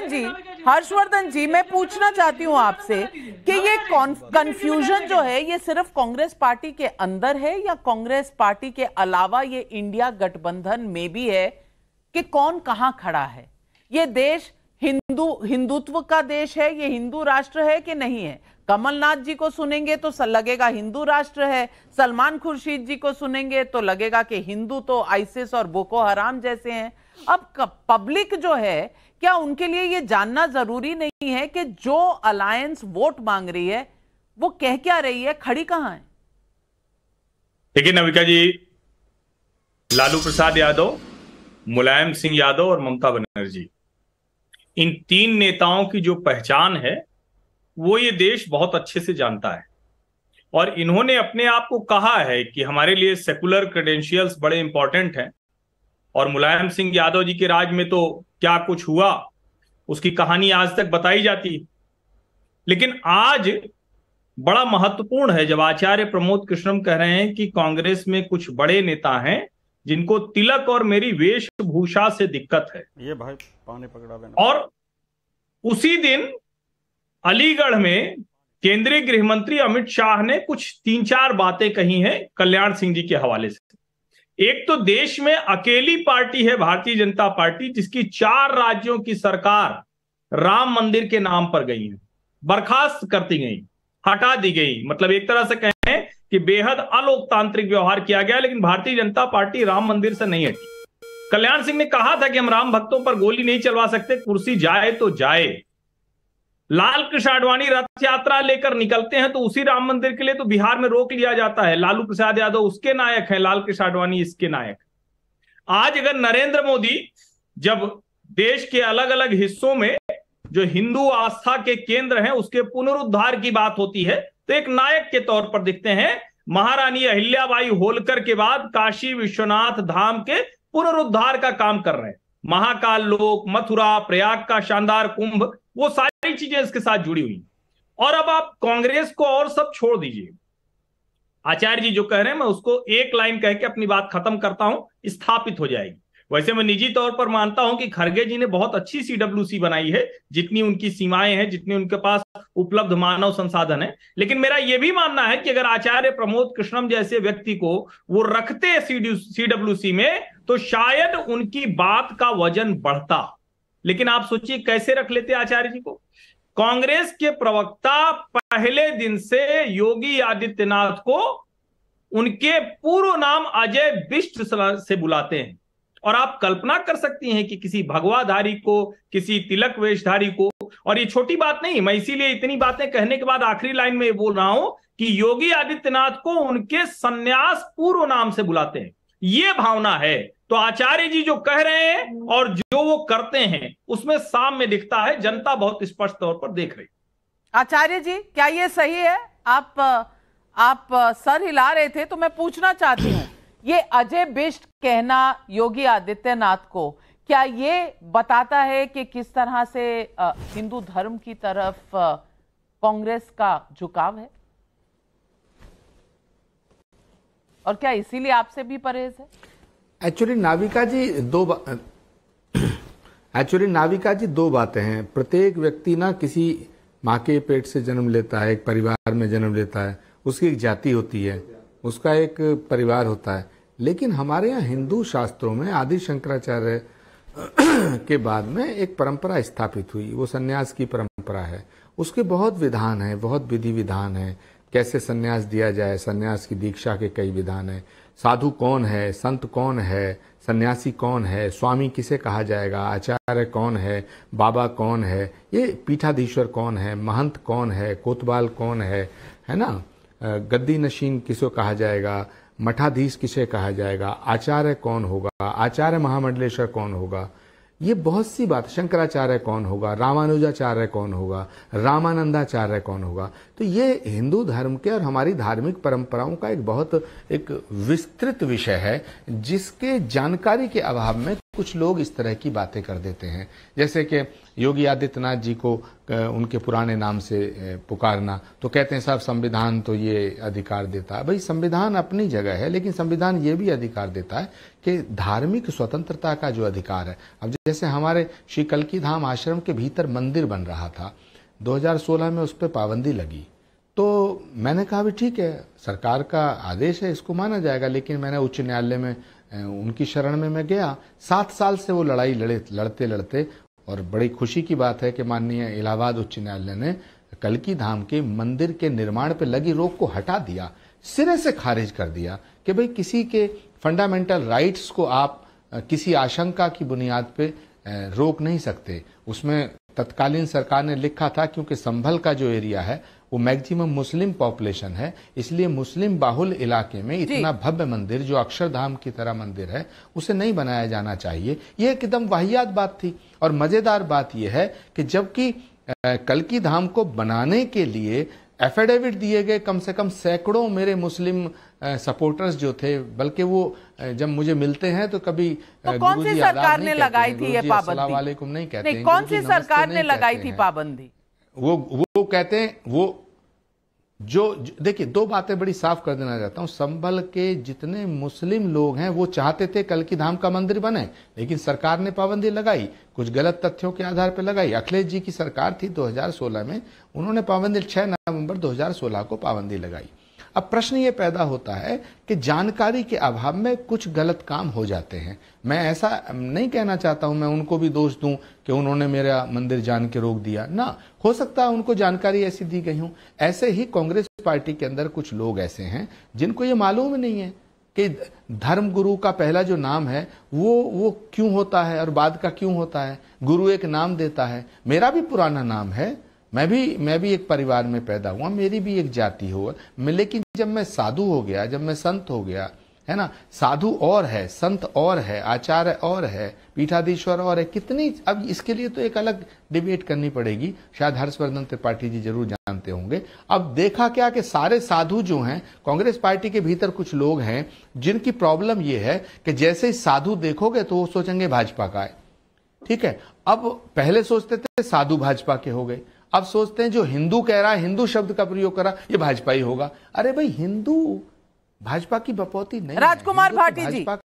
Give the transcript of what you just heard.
हर्षवर्धन जी हर्षवर्धन जी मैं पूछना चाहती हूं आपसे कि ये कंफ्यूजन जो है ये सिर्फ कांग्रेस पार्टी के अंदर है या कांग्रेस पार्टी के अलावा ये इंडिया गठबंधन में भी है कि कौन कहां खड़ा है ये देश हिंदू हिंदुत्व का देश है ये हिंदू राष्ट्र है कि नहीं है कमलनाथ जी को सुनेंगे तो लगेगा हिंदू राष्ट्र है सलमान खुर्शीद जी को सुनेंगे तो लगेगा कि हिंदू तो आइसिस और बोको हराम जैसे हैं अब पब्लिक जो है क्या उनके लिए यह जानना जरूरी नहीं है कि जो अलायंस वोट मांग रही है वो कह क्या रही है खड़ी कहां है देखिए नविका जी लालू प्रसाद यादव मुलायम सिंह यादव और ममता बनर्जी इन तीन नेताओं की जो पहचान है वो ये देश बहुत अच्छे से जानता है और इन्होंने अपने आप को कहा है कि हमारे लिए सेकुलर क्रेडेंशियल्स बड़े इंपॉर्टेंट हैं और मुलायम सिंह यादव जी के राज में तो क्या कुछ हुआ उसकी कहानी आज तक बताई जाती लेकिन आज बड़ा महत्वपूर्ण है जब आचार्य प्रमोद कृष्णम कह रहे हैं कि कांग्रेस में कुछ बड़े नेता हैं जिनको तिलक और मेरी वेशभूषा से दिक्कत है ये भाई पानी पकड़ा देना और उसी दिन अलीगढ़ में केंद्रीय गृह मंत्री अमित शाह ने कुछ तीन चार बातें कही हैं कल्याण सिंह जी के हवाले से एक तो देश में अकेली पार्टी है भारतीय जनता पार्टी जिसकी चार राज्यों की सरकार राम मंदिर के नाम पर गई है बर्खास्त करती गई हटा दी गई मतलब एक तरह से कहें कि बेहद अलोकतांत्रिक व्यवहार किया गया लेकिन भारतीय जनता पार्टी राम मंदिर से नहीं हटी कल्याण सिंह ने कहा था कि हम राम भक्तों पर गोली नहीं चलवा सकते कुर्सी जाए तो जाए लाल कृष्ण आडवाणी रथ यात्रा लेकर निकलते हैं तो उसी राम मंदिर के लिए तो बिहार में रोक लिया जाता है लालू प्रसाद यादव उसके नायक है लाल कृष्ण आडवाणी इसके नायक आज अगर नरेंद्र मोदी जब देश के अलग अलग हिस्सों में जो हिंदू आस्था के केंद्र हैं उसके पुनरुद्धार की बात होती है तो एक नायक के तौर पर दिखते हैं महारानी अहिल्याबाई होलकर के बाद काशी विश्वनाथ धाम के पुनरुद्धार का काम कर रहे हैं महाकाल लोक मथुरा प्रयाग का शानदार कुंभ वो सारी चीजें इसके साथ जुड़ी हुई और अब आप कांग्रेस को और सब छोड़ दीजिए आचार्य जी जो कह रहे हैं मैं उसको एक लाइन कह के अपनी बात खत्म करता हूं स्थापित हो जाएगी वैसे मैं निजी तौर पर मानता हूं कि खड़गे जी ने बहुत अच्छी सी बनाई है जितनी उनकी सीमाएं हैं जितनी उनके पास उपलब्ध मानव संसाधन है लेकिन मेरा यह भी मानना है कि अगर आचार्य प्रमोद कृष्णम जैसे व्यक्ति को वो रखते सीडब्ल्यूसी में तो शायद उनकी बात का वजन बढ़ता लेकिन आप सोचिए कैसे रख लेते आचार्य जी को कांग्रेस के प्रवक्ता पहले दिन से योगी आदित्यनाथ को उनके पूर्व नाम अजय बिष्ट से बुलाते हैं और आप कल्पना कर सकती हैं कि किसी भगवाधारी को किसी तिलक वेशधारी को और ये छोटी बात नहीं मैं इसीलिए इतनी बातें कहने के बाद आखिरी लाइन में बोल रहा हूं कि योगी आदित्यनाथ को उनके संन्यास पूर्व नाम से बुलाते हैं ये भावना है तो आचार्य जी जो कह रहे हैं और जो वो करते हैं उसमें सामने दिखता है जनता बहुत स्पष्ट तौर पर देख रही आचार्य जी क्या ये सही है आप आप सर हिला रहे थे तो मैं पूछना चाहती हूँ ये अजय बिष्ट कहना योगी आदित्यनाथ को क्या ये बताता है कि किस तरह से हिंदू धर्म की तरफ कांग्रेस का झुकाव है और क्या इसीलिए आपसे भी परहेज है एक्चुअली नाविका जी दो एक्चुअली नाविका जी दो बातें हैं प्रत्येक व्यक्ति ना किसी माँ के पेट से जन्म लेता है एक परिवार में जन्म लेता है उसकी एक जाति होती है उसका एक परिवार होता है लेकिन हमारे यहाँ हिंदू शास्त्रों में आदि शंकराचार्य के बाद में एक परंपरा स्थापित हुई वो सन्यास की परंपरा है उसके बहुत विधान है बहुत विधि विधान है कैसे सन्यास दिया जाए सन्यास की दीक्षा के कई विधान है साधु कौन है संत कौन है सन्यासी कौन है स्वामी किसे कहा जाएगा आचार्य कौन है बाबा कौन है ये पीठाधीश्वर कौन है महंत कौन है कोतवाल कौन है है ना गद्दी नशीन किसे कहा जाएगा मठाधीश किसे कहा जाएगा आचार्य कौन होगा आचार्य महामंडलेश्वर कौन होगा ये बहुत सी बात शंकराचार्य कौन होगा रामानुजाचार्य कौन होगा रामानंदाचार्य कौन होगा तो ये हिंदू धर्म के और हमारी धार्मिक परंपराओं का एक बहुत एक विस्तृत विषय है जिसके जानकारी के अभाव में कुछ लोग इस तरह की बातें कर देते हैं जैसे कि योगी आदित्यनाथ जी को उनके पुराने नाम से पुकारना तो कहते हैं साहब संविधान तो ये अधिकार देता है भाई संविधान अपनी जगह है लेकिन संविधान ये भी अधिकार देता है कि धार्मिक स्वतंत्रता का जो अधिकार है अब जैसे हमारे श्री कलकी धाम आश्रम के भीतर मंदिर बन रहा था 2016 में उस पर पाबंदी लगी तो मैंने कहा भी ठीक है सरकार का आदेश है इसको माना जाएगा लेकिन मैंने उच्च न्यायालय में उनकी शरण में मैं गया सात साल से वो लड़ाई लड़े लड़ते लड़ते और बड़ी खुशी की बात है कि माननीय इलाहाबाद उच्च न्यायालय ने कलकी धाम के मंदिर के निर्माण पर लगी रोक को हटा दिया सिरे से खारिज कर दिया कि भाई किसी के फंडामेंटल राइट्स को आप किसी आशंका की बुनियाद पे रोक नहीं सकते उसमें तत्कालीन सरकार ने लिखा था क्योंकि संभल का जो एरिया है वो मैक्सिमम मुस्लिम पॉपुलेशन है इसलिए मुस्लिम बाहुल इलाके में इतना भव्य मंदिर जो अक्षरधाम की तरह मंदिर है उसे नहीं बनाया जाना चाहिए ये एकदम वाहियात बात थी और मजेदार बात यह है कि जबकि कल की धाम को बनाने के लिए एफिडेविट दिए गए कम से कम सैकड़ों मेरे मुस्लिम सपोर्टर्स जो थे बल्कि वो जब मुझे मिलते हैं तो कभी तो कौन सी सरकार ने लगाई थी ये पाबंदी नहीं कहते नहीं, कौन सी सरकार ने लगाई थी पाबंदी वो वो कहते हैं वो जो, देखिए दो बातें बड़ी साफ कर देना चाहता हूं संभल के जितने मुस्लिम लोग हैं वो चाहते थे कल की धाम का मंदिर बने लेकिन सरकार ने पाबंदी लगाई कुछ गलत तथ्यों के आधार पर लगाई अखिलेश जी की सरकार थी 2016 में उन्होंने पाबंदी 6 नवंबर 2016 को पाबंदी लगाई अब प्रश्न ये पैदा होता है कि जानकारी के अभाव में कुछ गलत काम हो जाते हैं मैं ऐसा नहीं कहना चाहता हूं मैं उनको भी दोष दूं कि उन्होंने मेरा मंदिर जान के रोक दिया ना हो सकता है उनको जानकारी ऐसी दी गई हूं ऐसे ही कांग्रेस पार्टी के अंदर कुछ लोग ऐसे हैं जिनको ये मालूम नहीं है कि धर्म गुरु का पहला जो नाम है वो वो क्यों होता है और बाद का क्यों होता है गुरु एक नाम देता है मेरा भी पुराना नाम है मैं भी मैं भी एक परिवार में पैदा हुआ मेरी भी एक जाति हो मैं लेकिन जब मैं साधु हो गया जब मैं संत हो गया है ना साधु और है संत और है आचार्य और है पीठाधीश्वर और है कितनी अब इसके लिए तो एक अलग डिबेट करनी पड़ेगी शायद हर्षवर्धन त्रिपाठी जी जरूर जानते होंगे अब देखा क्या कि सारे साधु जो हैं कांग्रेस पार्टी के भीतर कुछ लोग हैं जिनकी प्रॉब्लम यह है कि जैसे ही साधु देखोगे तो वो सोचेंगे भाजपा का है ठीक है अब पहले सोचते थे साधु भाजपा के हो गए अब सोचते हैं जो हिंदू कह रहा है हिंदू शब्द का प्रयोग करा ये भाजपा ही होगा अरे भाई हिंदू भाजपा की बपौती नहीं राजकुमार तो भाटी जी